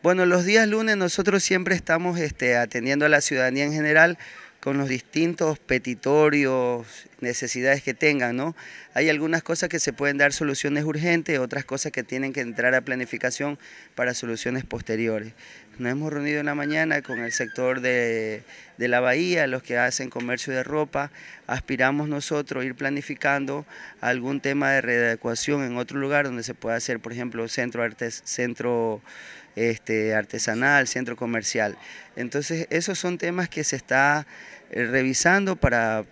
Bueno, los días lunes nosotros siempre estamos este, atendiendo a la ciudadanía en general con los distintos petitorios, necesidades que tengan, ¿no? Hay algunas cosas que se pueden dar soluciones urgentes, otras cosas que tienen que entrar a planificación para soluciones posteriores. Nos hemos reunido en la mañana con el sector de, la bahía, los que hacen comercio de ropa. Aspiramos nosotros ir planificando algún tema de readecuación en otro lugar donde se pueda hacer, por ejemplo, centro, artes, centro este, artesanal, centro comercial. Entonces, esos son temas que se está eh, revisando para,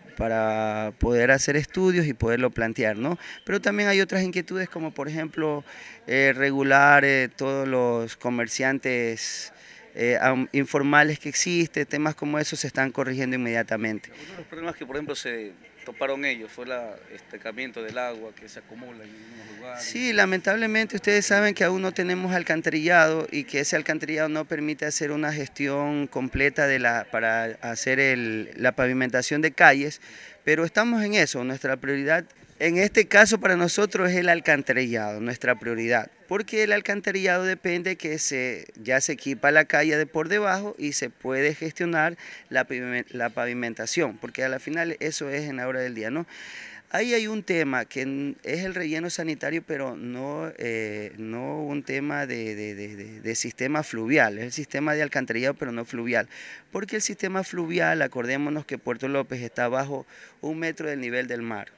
poder hacer estudios y poderlo plantear, ¿no? Pero también hay otras inquietudes como por ejemplo eh, regular eh, todos los comerciantes eh, informales que existe, temas como eso se están corrigiendo inmediatamente. Uno de los problemas que, por ejemplo, se toparon ellos fue el estancamiento del agua que se acumula en algunos lugares. Sí, lamentablemente ustedes saben que aún no tenemos alcantarillado y que ese alcantarillado no permite hacer una gestión completa de la, para hacer la pavimentación de calles, pero estamos en eso, nuestra prioridad en este caso para nosotros es el alcantarillado, nuestra prioridad, porque el alcantarillado depende que se, ya se equipa la calle de por debajo y se puede gestionar la, pavimentación, porque a la final eso es en la hora del día, ¿no? Ahí hay un tema que es el relleno sanitario, pero no, eh, no un tema de, de, sistema fluvial, es el sistema de alcantarillado, pero no fluvial. Porque el sistema fluvial, acordémonos que Puerto López está bajo un metro del nivel del mar.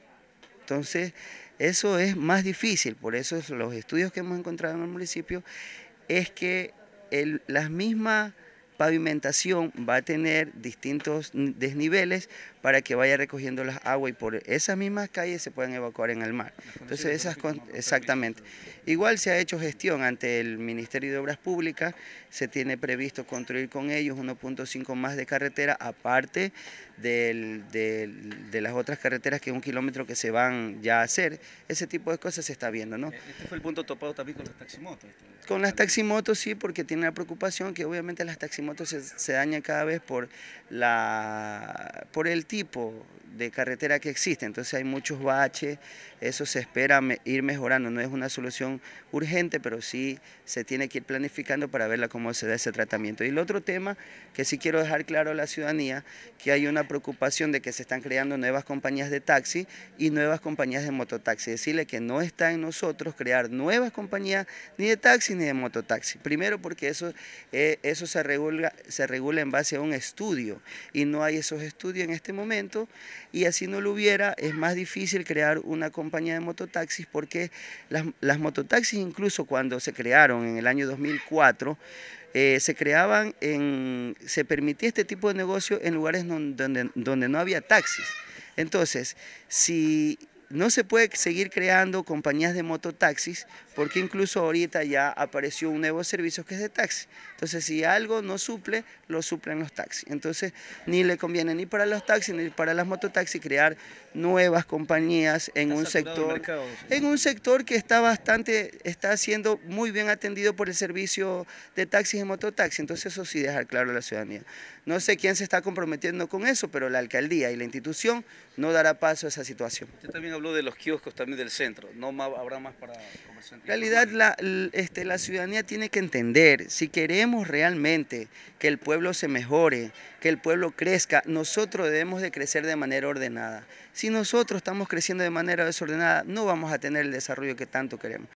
Entonces, eso es más difícil, por eso los estudios que hemos encontrado en el municipio es que la misma pavimentación va a tener distintos desniveles para que vaya recogiendo las aguas y por esas mismas calles se puedan evacuar en el mar. Entonces, esas exactamente. Igual se ha hecho gestión ante el Ministerio de Obras Públicas, se tiene previsto construir con ellos 1.5 más de carretera, aparte de las otras carreteras que es un kilómetro que se van ya a hacer. Ese tipo de cosas se está viendo, ¿no? Eh, este fue el punto topado también con las taximotos. Este, este con las taximotos sí, porque tiene la preocupación que obviamente las taximotos se, se dañan cada vez por, la, por el tipo de carretera que existe, entonces hay muchos baches, eso se espera ir mejorando, no es una solución urgente, pero sí se tiene que ir planificando para ver cómo se da ese tratamiento. Y el otro tema que sí quiero dejar claro a la ciudadanía, que hay una preocupación de que se están creando nuevas compañías de taxi y nuevas compañías de mototaxi, decirle que no está en nosotros crear nuevas compañías ni de taxi ni de mototaxi, primero porque eso, eh, eso se, regula, se regula en base a un estudio y no hay esos estudios en este momento y así no lo hubiera, es más difícil crear una compañía de mototaxis porque las, mototaxis incluso cuando se crearon en el año 2004, eh, se creaban en, se permitía este tipo de negocio en lugares donde no había taxis. Entonces, si no se puede seguir creando compañías de mototaxis porque incluso ahorita ya apareció un nuevo servicio que es de taxi. Entonces, si algo no suple, lo suplen los taxis. Entonces, ni le conviene ni para los taxis ni para las mototaxis crear nuevas compañías en un sector en un sector que está bastante está siendo muy bien atendido por el servicio de taxis y mototaxis. Entonces, eso sí dejar claro a la ciudadanía. No sé quién se está comprometiendo con eso, pero la alcaldía y la institución no dará paso a esa situación. Usted también habló de los kioscos también del centro, no habrá más para comerciantes realidad la, este, la ciudadanía tiene que entender, si queremos realmente que el pueblo se mejore, que el pueblo crezca, nosotros debemos de crecer de manera ordenada. Si nosotros estamos creciendo de manera desordenada, no vamos a tener el desarrollo que tanto queremos.